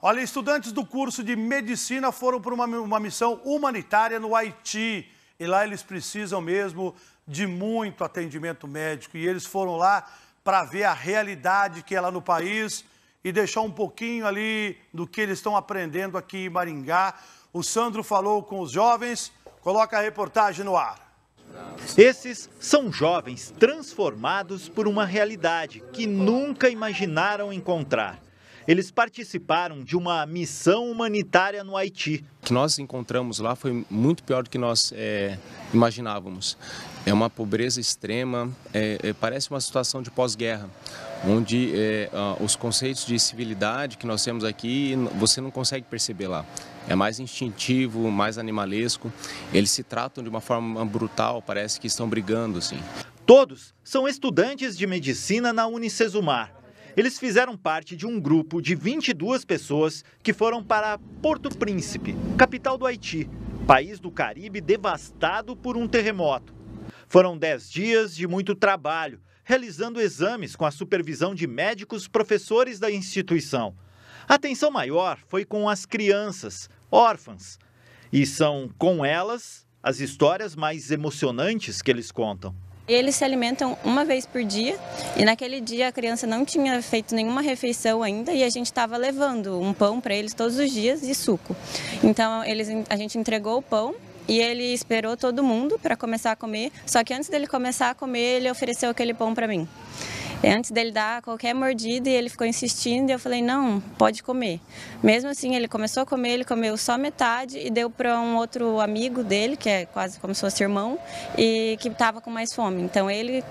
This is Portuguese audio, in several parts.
Olha, estudantes do curso de medicina foram para uma, uma missão humanitária no Haiti. E lá eles precisam mesmo de muito atendimento médico. E eles foram lá para ver a realidade que é lá no país e deixar um pouquinho ali do que eles estão aprendendo aqui em Maringá. O Sandro falou com os jovens, coloca a reportagem no ar. Esses são jovens transformados por uma realidade que nunca imaginaram encontrar. Eles participaram de uma missão humanitária no Haiti. O que nós encontramos lá foi muito pior do que nós é, imaginávamos. É uma pobreza extrema, é, é, parece uma situação de pós-guerra, onde é, os conceitos de civilidade que nós temos aqui você não consegue perceber lá é mais instintivo, mais animalesco. Eles se tratam de uma forma brutal, parece que estão brigando, assim. Todos são estudantes de medicina na Unicesumar. Eles fizeram parte de um grupo de 22 pessoas que foram para Porto Príncipe, capital do Haiti, país do Caribe devastado por um terremoto. Foram 10 dias de muito trabalho, realizando exames com a supervisão de médicos professores da instituição. A atenção maior foi com as crianças, órfãs, e são com elas as histórias mais emocionantes que eles contam. Eles se alimentam uma vez por dia e naquele dia a criança não tinha feito nenhuma refeição ainda e a gente estava levando um pão para eles todos os dias e suco. Então eles, a gente entregou o pão e ele esperou todo mundo para começar a comer. Só que antes dele começar a comer, ele ofereceu aquele pão para mim. É, antes dele dar qualquer mordida, e ele ficou insistindo e eu falei: não, pode comer. Mesmo assim, ele começou a comer, ele comeu só metade e deu para um outro amigo dele, que é quase como se fosse irmão, e que estava com mais fome. Então, ele,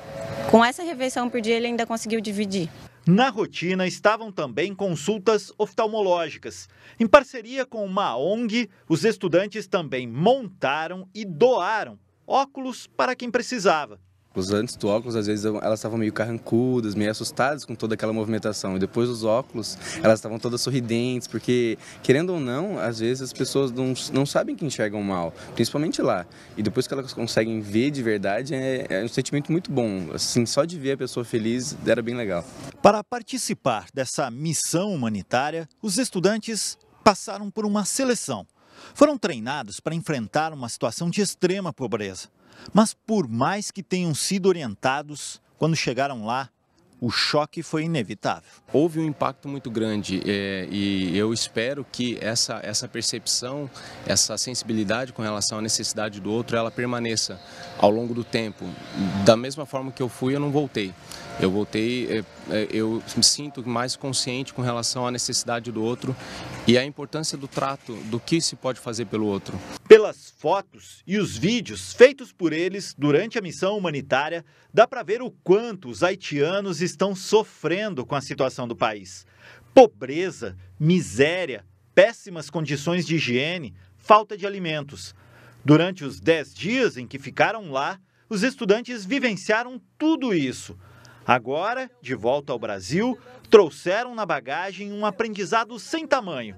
com essa refeição por dia, ele ainda conseguiu dividir. Na rotina estavam também consultas oftalmológicas. Em parceria com uma ONG, os estudantes também montaram e doaram óculos para quem precisava óculos. Antes do óculos, às vezes elas estavam meio carrancudas, meio assustadas com toda aquela movimentação. E depois dos óculos, elas estavam todas sorridentes, porque, querendo ou não, às vezes as pessoas não, não sabem que enxergam mal, principalmente lá. E depois que elas conseguem ver de verdade, é, é um sentimento muito bom. Assim, só de ver a pessoa feliz era bem legal. Para participar dessa missão humanitária, os estudantes passaram por uma seleção. Foram treinados para enfrentar uma situação de extrema pobreza. Mas por mais que tenham sido orientados, quando chegaram lá, o choque foi inevitável. Houve um impacto muito grande é, e eu espero que essa, essa percepção, essa sensibilidade com relação à necessidade do outro, ela permaneça ao longo do tempo. Da mesma forma que eu fui, eu não voltei. Eu voltei, é, é, eu me sinto mais consciente com relação à necessidade do outro e à importância do trato, do que se pode fazer pelo outro. Pelas fotos e os vídeos feitos por eles durante a missão humanitária, dá para ver o quanto os haitianos estão sofrendo com a situação do país. Pobreza, miséria, péssimas condições de higiene, falta de alimentos. Durante os 10 dias em que ficaram lá, os estudantes vivenciaram tudo isso Agora, de volta ao Brasil, trouxeram na bagagem um aprendizado sem tamanho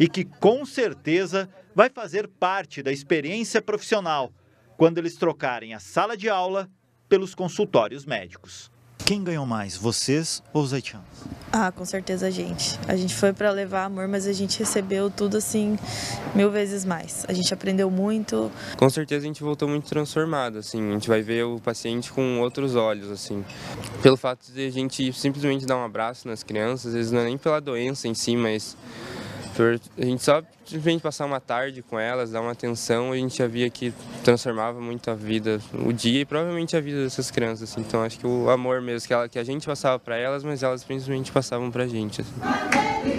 e que com certeza vai fazer parte da experiência profissional quando eles trocarem a sala de aula pelos consultórios médicos. Quem ganhou mais, vocês ou os haitianos? Ah, com certeza a gente. A gente foi para levar amor, mas a gente recebeu tudo assim mil vezes mais. A gente aprendeu muito. Com certeza a gente voltou muito transformado, assim. A gente vai ver o paciente com outros olhos, assim. Pelo fato de a gente simplesmente dar um abraço nas crianças, às vezes não é nem pela doença em si, mas a gente só simplesmente passar uma tarde com elas, dar uma atenção, a gente já via que transformava muito a vida, o dia e provavelmente a vida dessas crianças. Assim. Então acho que o amor mesmo que, ela, que a gente passava para elas, mas elas principalmente passavam para a gente. Assim.